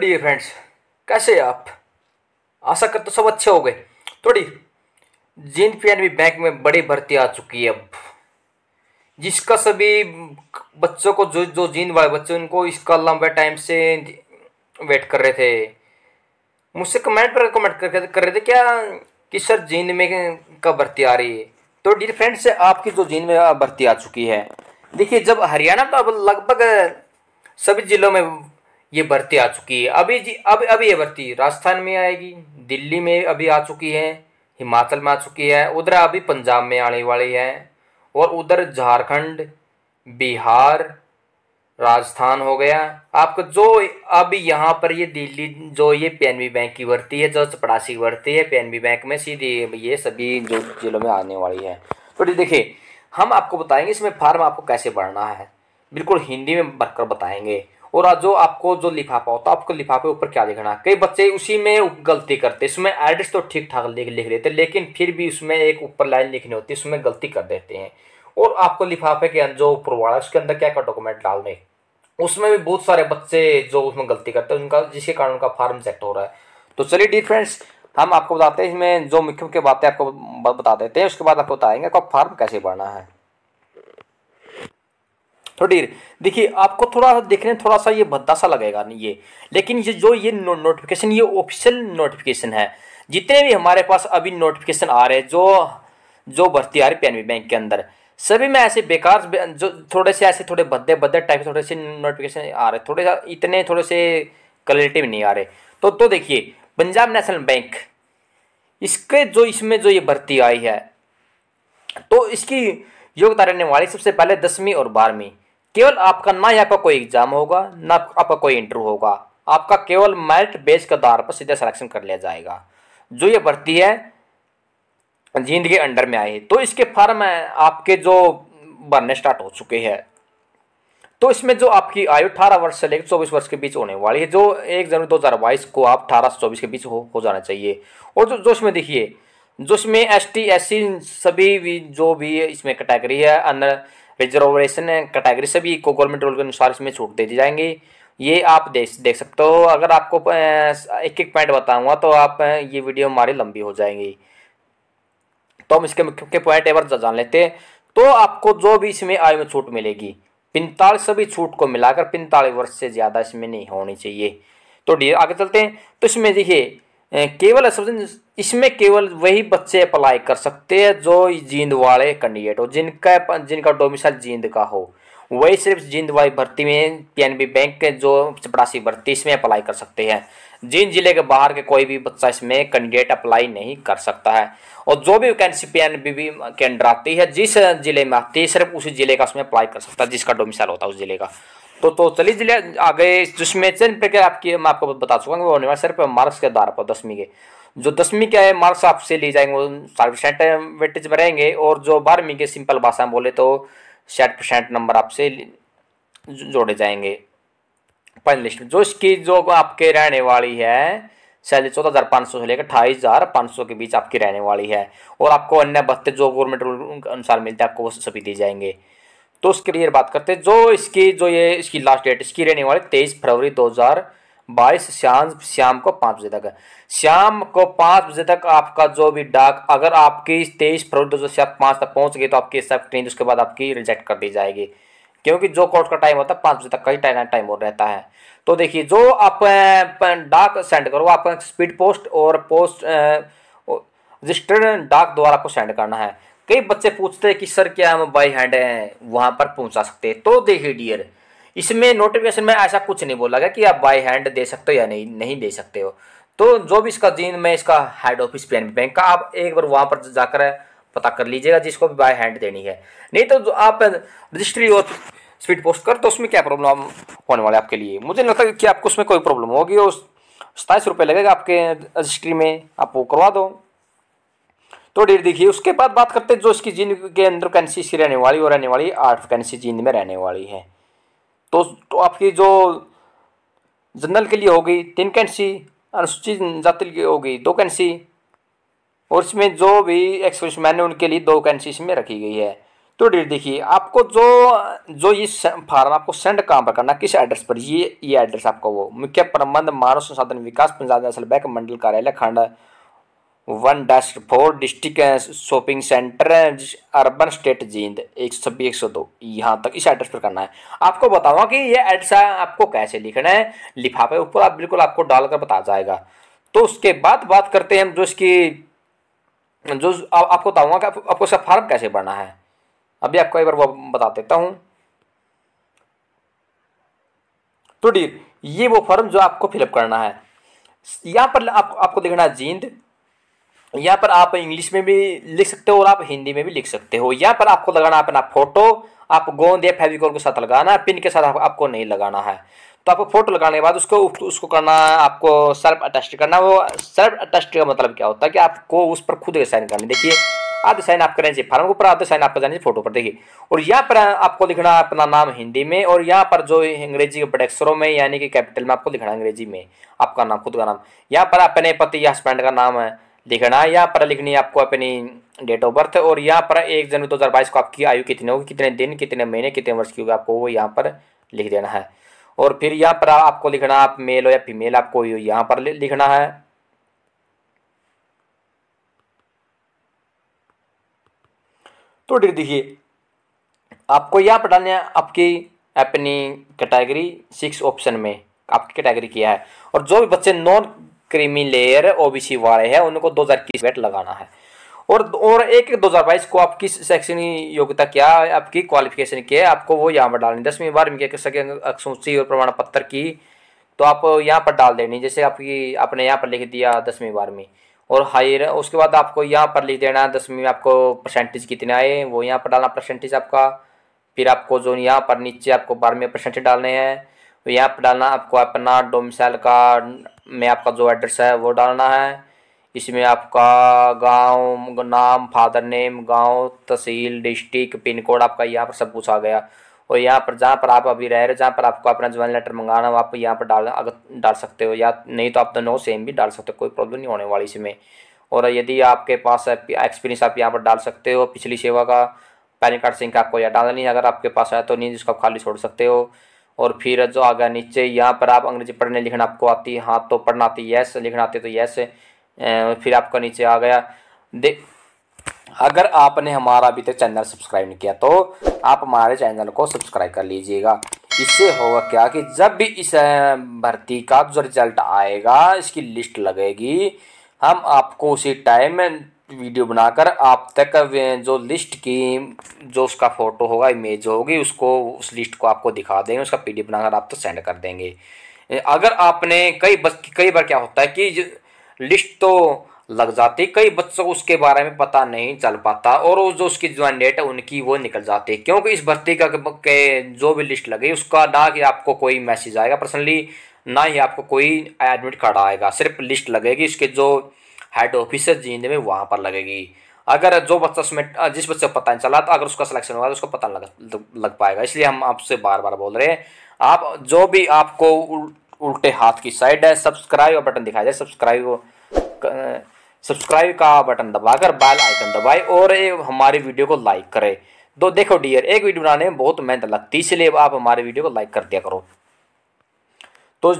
dear friends कैसे आप आशा कर तो सब अच्छे हो गए थोड़ी जिन पी बैंक में बड़ी भर्ती आ चुकी है अब जिसका सभी बच्चों को जो जो जीन वाले बच्चे उनको इसका लंबे टाइम से वेट कर रहे थे मुझसे कमेंट पर कमेंट कर, कर रहे थे क्या कि सर जीन में कब भर्ती आ रही है तो डियर फ्रेंड्स आपकी जो जीन में भर्ती आ चुकी है देखिए जब हरियाणा तो अब लगभग सभी जिलों में ये भर्ती आ चुकी है अभी जी अब अभी ये भर्ती राजस्थान में आएगी दिल्ली में अभी आ चुकी है हिमाचल में आ चुकी है उधर अभी पंजाब में आने वाली है और उधर झारखंड बिहार राजस्थान हो गया आपको जो अब यहाँ पर ये दिल्ली जो ये पी बैंक की भर्ती है जो चपड़ासी की भर्ती है पी बैंक में सीधी ये सभी जो जिलों में आने वाली है तो देखिए हम आपको बताएंगे इसमें फार्म आपको कैसे भरना है बिल्कुल हिंदी में भरकर बताएंगे और जो आपको जो लिफाफा होता है आपको लिफाफे ऊपर क्या लिखना है कई बच्चे उसी में गलती करते इसमें एड्रेस तो ठीक ठाक लिख लिख देते लेकिन फिर भी उसमें एक ऊपर लाइन लिखनी होती है उसमें गलती कर देते हैं और आपको लिफाफे के अंदर जो ऊपर वाला उसके अंदर क्या क्या डॉक्यूमेंट डालने उसमें भी बहुत सारे बच्चे जो उसमें गलती करते हैं उनका जिसके कारण उनका फार्म सेक्ट हो रहा है तो चलिए डी फ्रेंड्स हम आपको बताते हैं इसमें जो मुख्य मुख्य बातें आपको बता देते हैं उसके बाद आपको बताएंगे आपका फार्म कैसे भरना है तो डीर देखिए आपको थोड़ा सा देखने थोड़ा सा ये भद्दा सा लगेगा ये लेकिन ये जो ये नोटिफिकेशन ये ऑफिशियल नोटिफिकेशन है जितने भी हमारे पास अभी नोटिफिकेशन आ रहे हैं जो जो भर्ती आ रही पी बैंक के अंदर सभी में ऐसे बेकार जो थोड़े से ऐसे थोड़े भद्दे भद्दे टाइप थोड़े से नोटिफिकेशन आ रहे थोड़े सा इतने थोड़े से क्लैरिटी भी नहीं आ रहे तो तो देखिए पंजाब नेशनल बैंक इसके जो इसमें जो ये भर्ती आई है तो इसकी योग्यता रहने वाली सबसे पहले दसवीं और बारहवीं केवल आपका ना ही आपका कोई एग्जाम होगा ना आपका कोई इंटरव्यू होगा आपका केवल मेरिट बेस के आधार पर सीधा सिलेक्शन कर लिया जाएगा जो ये भर्ती है जींद के अंडर में आई तो इसके फॉर्म आपके जो भरने स्टार्ट हो चुके हैं तो इसमें जो आपकी आयु अठारह वर्ष से लेकर चौबीस वर्ष के बीच होने वाली है जो एक जनवरी दो को आप अठारह से चौबीस के बीच हो हो जाना चाहिए और जो जो इसमें देखिए जो इसमें एस टी एस सभी भी जो भी इसमें कैटेगरी है अंदर रिजर्वेशन कैटेगरी से भी इको गवर्नमेंट रूल के अनुसार इसमें छूट दे दी जाएंगी ये आप देख देख सकते हो अगर आपको एक एक पॉइंट बताऊंगा तो आप ये वीडियो हमारी लंबी हो जाएंगी तो हम इसके मुख्य पॉइंट एक बार जान लेते हैं तो आपको जो भी इसमें आयु में छूट मिलेगी पैंतालीस सभी छूट को मिलाकर पैंतालीस वर्ष से ज़्यादा इसमें नहीं होनी चाहिए तो आगे चलते हैं तो इसमें देखिए केवल इसमें केवल वही बच्चे अप्लाई कर सकते हैं जो जींद वाले कैंडिडेट हो जिनका जिनका डोमिसाइल जींद का हो वही सिर्फ जींद वाई भर्ती में पीएनबी बैंक के जो चपरासी भर्ती इसमें अप्लाई कर सकते हैं जिन जिले के बाहर के कोई भी बच्चा इसमें कैंडिडेट अप्लाई नहीं कर सकता है और जो भी vacancy P N B B के अंडर आती है जिस जिले में आती है सिर्फ उसी जिले का उसमें अप्लाई कर सकता है जिसका डोमिसाइल होता है उस जिले का तो तो चलिए जिले आगे जिसमें चयन प्रक्रिया आपकी मैं आपको बता चुका हूँ वो अनिवार्य सिर्फ मार्क्स के आधार पर दसवीं के जो दसवीं के मार्क्स आपसे ली जाएंगे वो साठ परसेंट वेटेज में रहेंगे और जो बारहवीं के सिंपल भाषा में बोले तो सेट परसेंट नंबर आपसे जोड़े जाएंगे फाइनल लिस्ट में जो इसकी जो आपके रहने वाली है सैलरी चौदह हज़ार पाँच सौ से लेकर अठाईस हज़ार पाँच सौ के बीच आपकी रहने वाली है और आपको अन्य भत्ते जो गवर्नमेंट रूल के अनुसार मिलते हैं आपको वो सभी दिए जाएंगे तो उसके लिए बात करते हैं जो इसकी जो ये इसकी लास्ट डेट इसकी रहने वाली तेईस फरवरी दो हज़ार बाईस श्याम श्याम को पाँच बजे तक शाम को पाँच बजे तक आपका जो भी डाक अगर आपकी तेईस फरवरी दो सौ पाँच तक पहुँच गई तो आपकी सब ट्रेन उसके बाद आपकी रिजेक्ट कर दी जाएगी क्योंकि जो कोर्ट का टाइम होता है पाँच बजे तक का ही टाइम टाइम और रहता है तो देखिए जो आप डाक सेंड करो आप स्पीड पोस्ट और पोस्ट रजिस्टर्ड डाक द्वारा आपको सेंड करना है कई बच्चे पूछते हैं कि सर क्या हम बाई हैंड वहाँ पर पहुँचा सकते हैं तो देखिए डियर इसमें नोटिफिकेशन में ऐसा कुछ नहीं बोला गया कि आप बाय हैंड दे सकते हो या नहीं नहीं दे सकते हो तो जो भी इसका जीन में इसका हेड ऑफिस पी बैंक का आप एक बार वहाँ पर जाकर पता कर लीजिएगा जिसको भी बाय हैंड देनी है नहीं तो आप रजिस्ट्री और स्पीड पोस्ट कर तो उसमें क्या प्रॉब्लम होने वाले आपके लिए मुझे नहीं लगता कि आपको उसमें कोई प्रॉब्लम होगी और सताईस रुपये लगेगा आपके रजिस्ट्री में आप वो करवा दो तो डेट देखिए उसके बाद बात करते हैं जो इसकी जींद के अंदर वैकेंसी रहने वाली और रहने वाली आठ वैकेंसी जींद में रहने वाली है तो, तो आपकी जो जनरल के लिए होगी तीन कैंसी अनुसूचित जाति के हो दो कैंसी और इसमें जो भी एक्सप्रेस मैन है उनके लिए दो कैंसी इसमें रखी गई है तो डेट देखिए आपको जो जो ये फार्म आपको सेंड कहाँ पर करना किस एड्रेस पर ये ये एड्रेस आपका वो मुख्य प्रबंध मानव संसाधन विकास पंचायत बैंक मंडल कार्यालय खंड one dash four district shopping centre urban state Jind एक सौ छब्बीस एक सौ दो यहाँ तक इस एड्रेस पर करना है आपको बताऊँगा कि यह एड्रेस आपको कैसे लिखना है लिफाफे ऊपर आप बिल्कुल आपको डालकर बता जाएगा तो उसके बाद बात करते हैं हम जो इसकी जो आ, आपको बताऊँगा कि आप, आपको इसका फार्म कैसे भरना है अभी आपको एक बार वो बता देता हूँ तो डी ये वो फॉर्म जो आपको फिलअप करना है यहाँ पर आप, आपको देखना है जींद यहाँ पर आप इंग्लिश में भी लिख सकते हो और आप हिंदी में भी लिख सकते हो यहाँ पर आपको लगाना अपना फोटो आप गोंद या फेविकोल के साथ लगाना है पिन के साथ आपको नहीं लगाना है तो आपको फोटो लगाने के बाद उसको उसको करना है आपको सेल्फ अटेस्ट करना वो सेल्फ अटेस्ट का मतलब क्या होता है कि आपको उस पर खुद साइन करना देखिए आधे साइन आप करें फार्म के ऊपर आधे साइन आप जाने चाहिए फोटो पर देखिए और यहाँ पर आपको लिखना है अपना नाम हिंदी में और यहाँ पर जो अंग्रेजी के बड़े अक्षरों में यानी कि कैपिटल में आपको लिखना है अंग्रेजी में आपका नाम खुद का नाम यहाँ पर अपने पति या हस्बैंड का नाम है देखना है यहाँ पर लिखनी है आपको अपनी डेट ऑफ बर्थ और यहाँ पर एक जनवरी दो हज़ार बाईस को आपकी आयु कितनी होगी कितने दिन कितने महीने कितने वर्ष की होगी आपको वो यहाँ पर लिख देना है और फिर यहाँ पर आपको लिखना आप मेल हो या फीमेल आपको यहाँ पर लिखना है तो देखिए आपको यहाँ पर डालना है आपकी अपनी कैटेगरी सिक्स ऑप्शन में आपकी कैटेगरी किया है और जो भी बच्चे नॉन क्रीमी लेयर ओबीसी वाले हैं उनको दो हज़ार इक्कीस वेट लगाना है और और एक दो हज़ार बाईस को आपकी शैक्षणिक सेक्शन योग्यता क्या आपकी क्वालिफिकेशन क्या है आपको वो यहाँ पर डालनी दसवीं बारहवीं के सूची और प्रमाण पत्र की तो आप यहाँ पर डाल देनी जैसे आपकी आपने यहाँ पर लिख दिया दसवीं बारहवीं और हायर उसके बाद आपको यहाँ पर लिख देना है दसवीं में आपको परसेंटेज कितने आए वो यहाँ पर डालना परसेंटेज आपका फिर आपको जो यहाँ पर नीचे आपको बारहवीं परसेंटेज डालने हैं तो यहाँ पर डालना आपको अपना डोमिसाइल का में आपका जो एड्रेस है वो डालना है इसमें आपका गांव नाम फादर नेम गांव तहसील डिस्ट्रिक्ट पिन कोड आपका यहाँ पर सब पूछा गया और यहाँ पर जहाँ पर आप अभी रह रहे जहाँ पर आपको अपना ज्वाइन लेटर मंगाना हो आप यहाँ पर डाल अगर डाल सकते हो या नहीं तो आप दोनों सेम भी डाल सकते हो कोई प्रॉब्लम नहीं होने वाली इसमें और यदि आपके पास एक्सपीरियंस आप यहाँ पर डाल सकते हो पिछली सेवा का पैन कार्ड सिंह आपको या डालना नहीं अगर आपके पास है तो नहीं जिसको आप खाली छोड़ सकते हो और फिर जो आ गया नीचे यहाँ पर आप अंग्रेजी पढ़ने लिखना आपको आती है हाँ तो पढ़ना आती है यस लिखना आती तो यस फिर आपका नीचे आ गया दे अगर आपने हमारा अभी तक चैनल सब्सक्राइब नहीं किया तो आप हमारे चैनल को सब्सक्राइब कर लीजिएगा इससे होगा क्या कि जब भी इस भर्ती का जो रिजल्ट आएगा इसकी लिस्ट लगेगी हम आपको उसी टाइम वीडियो बनाकर आप तक जो लिस्ट की जो उसका फ़ोटो होगा इमेज होगी उसको उस लिस्ट को आपको दिखा देंगे उसका पी बनाकर आप तो सेंड कर देंगे अगर आपने कई बस कई बार क्या होता है कि लिस्ट तो लग जाती कई बच्चों को उसके बारे में पता नहीं चल पाता और जो उसकी जो डेट है उनकी वो निकल जाती है क्योंकि इस भर्ती का के जो भी लिस्ट लगे उसका ना कि आपको कोई मैसेज आएगा पर्सनली ना ही आपको कोई एडमिट कार्ड आएगा सिर्फ लिस्ट लगेगी इसके जो हेड ऑफिसर जींद में वहाँ पर लगेगी अगर जो बच्चा उसमें जिस बच्चे को पता नहीं चला तो अगर उसका सिलेक्शन होगा तो उसको पता लग लग पाएगा इसलिए हम आपसे बार बार बोल रहे हैं आप जो भी आपको उल्टे हाथ की साइड है सब्सक्राइब बटन दिखाई जाए सब्सक्राइब सब्सक्राइब का बटन दबाकर बेल आइकन दबाए और हमारी वीडियो को लाइक करें तो देखो डियर एक वीडियो बनाने में बहुत मेहनत लगती है इसलिए आप हमारे वीडियो को लाइक कर दिया करो तो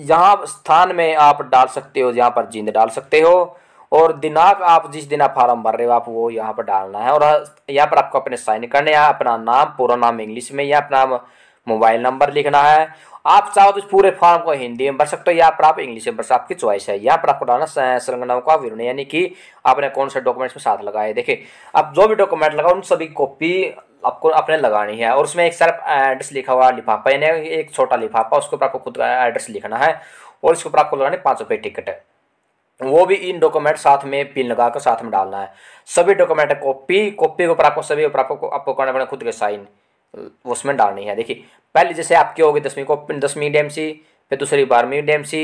यहाँ स्थान में आप डाल सकते हो यहाँ पर जींद डाल सकते हो और दिनांक आप जिस दिन आप फार्म भर रहे हो आप वो यहाँ पर डालना है और हाँ, यहाँ पर आपको अपने साइन करने हैं अपना नाम पूरा नाम इंग्लिश में या अपना मोबाइल नंबर लिखना है आप चाहो तो पूरे फॉर्म को हिंदी में भर सकते हो या पर आप इंग्लिश में भर सकते आपकी चॉइस है यहाँ पर आपको डालना संगनाओं का विवरण यानी कि आपने कौन से डॉक्यूमेंट्स में साथ लगाए देखिए आप जो भी डॉक्यूमेंट लगाओ उन सभी कॉपी आपको अपने लगानी है और उसमें एक सर एड्रेस लिखा हुआ लिफाफा यानी एक छोटा लिफाफा उसके ऊपर आपको खुद का एड्रेस लिखना है और इसके ऊपर आपको लगानी पाँच रुपये टिकट है वो भी इन डॉक्यूमेंट साथ में पिन लगा कर साथ में डालना है सभी डॉक्यूमेंट कॉपी कॉपी के ऊपर आपको सभी ऊपर आपको आपको करना पड़ेगा खुद के साइन उसमें डालनी है देखिए पहले जैसे आपकी होगी दसवीं को दसवीं डी एम सी फिर दूसरी बारहवीं डी एम सी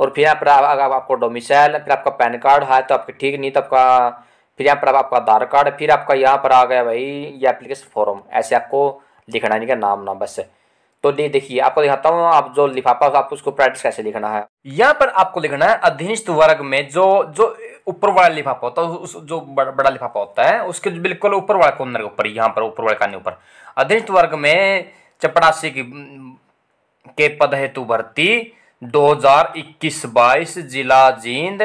और फिर आप, आपको डोमिसाइल फिर आपका पैन कार्ड है तो आपके ठीक नहीं तो आपका फिर यहाँ पर आप आपका आधार कार्ड फिर आपका यहाँ पर आ गया भाई ये एप्लीकेशन फॉर्म ऐसे आपको लिखना है नाम ना बस तो ये देखिए आपको दिखाता हूँ आप जो लिफाफा आप उसको प्रैक्टिस कैसे लिखना है यहाँ पर आपको लिखना है अधीनस्थ वर्ग में जो जो ऊपर वाला लिफाफा होता है उस जो बड़ा लिफाफा होता है उसके बिल्कुल ऊपर वाला कोनर के ऊपर यहाँ पर ऊपर वाले कान ऊपर अधीनस्थ वर्ग में चपरासी की के पद हेतु भर्ती इक्कीस बाईस जिला जींद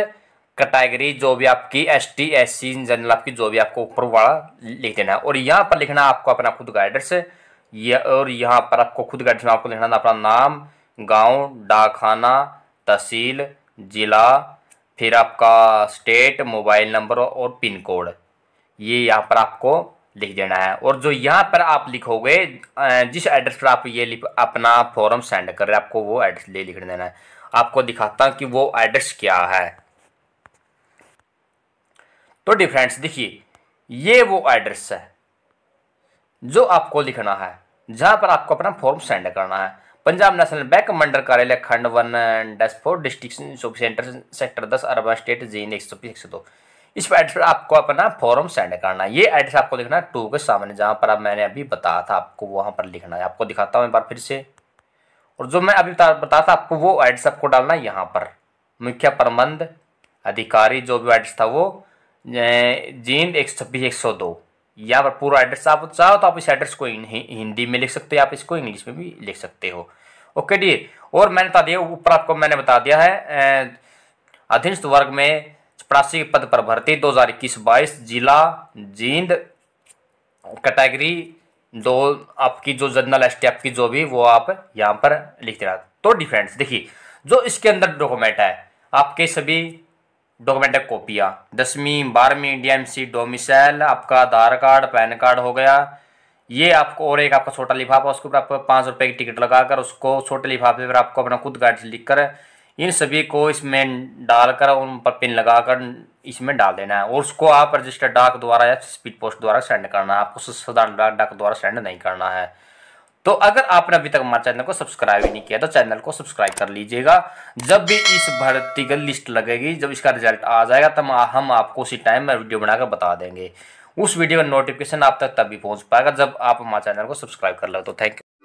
कैटेगरी जो भी आपकी S T S C general आपकी जो भी आपको ऊपर वाला लिख देना है और यहाँ पर लिखना आपको अपना खुद का एड्रेस या और यहाँ पर आपको खुद का एड्रेस आपको लिखना अपना नाम गांव डाकखाना तहसील जिला फिर आपका स्टेट मोबाइल नंबर और पिन कोड ये यहाँ पर आपको लिख देना है और जो यहाँ पर आप लिखोगे जिस एड्रेस पर आप ये अपना फॉर्म सेंड कर रहे हैं आपको वो एड्रेस ले लिख देना है आपको दिखाता हूँ कि वो एड्रेस क्या है तो डिफ्रेंड्स देखिए ये वो एड्रेस है जो आपको लिखना है जहां पर आपको अपना फॉर्म सेंड करना है पंजाब नेशनल बैंक मंडल कार्यालय खंड one dash four district centre sector दस अरबा स्टेट जी एक सौ एक सौ दो इस एड्रेस पर आपको अपना फॉर्म सेंड करना है ये एड्रेस आपको लिखना है टू के सामने जहां पर मैंने अभी बताया था आपको वहां पर लिखना है आपको दिखाता हूँ एक बार फिर से और जो मैं अभी बताया था आपको वो एड्रेस आपको डालना है यहाँ पर मुख्य प्रबंध अधिकारी जो भी एड्रेस था वो जींद एक छब्बीस एक सौ दो या पर पूरा एड्रेस आप चाहो तो आप इस एड्रेस को हिंदी में लिख सकते हो आप इसको इंग्लिश में भी लिख सकते हो ओके डी और मैंने बता दिया ऊपर आपको मैंने बता दिया है अधीनस्थ वर्ग में चपरासी पद पर भर्ती दो हज़ार इक्कीस बाईस जिला जींद कैटेगरी दो आपकी जो जनरल एस आपकी जो भी वो आप यहाँ पर लिख देना तो डिफेंस देखिए जो इसके अंदर डॉक्यूमेंट है आपके सभी डॉक्यूमेंट कॉपियाँ दसवीं बारहवीं इंडिया सी डोमिसाइल आपका आधार कार्ड पैन कार्ड हो गया ये आपको और एक आपका छोटा लिफाफा उसके ऊपर आपको पाँच रुपये की टिकट लगाकर उसको छोटे लिफाफे पर आपको अपना खुद गाइड लिख कर इन सभी को इसमें डालकर उन पर पिन लगाकर इसमें डाल देना है और उसको आप रजिस्टर डाक द्वारा या स्पीड पोस्ट द्वारा सेंड करना है आपको साधारण डाक डाक द्वारा सेंड नहीं करना है तो अगर आपने अभी तक हमारे चैनल को सब्सक्राइब नहीं किया तो चैनल को सब्सक्राइब कर लीजिएगा जब भी इस भर्ती की लिस्ट लगेगी जब इसका रिजल्ट आ जाएगा तब हम आपको उसी टाइम में वीडियो बनाकर बता देंगे उस वीडियो का नोटिफिकेशन आप तक तभी पहुंच पाएगा जब आप हमारे चैनल को सब्सक्राइब कर लो तो थैंक यू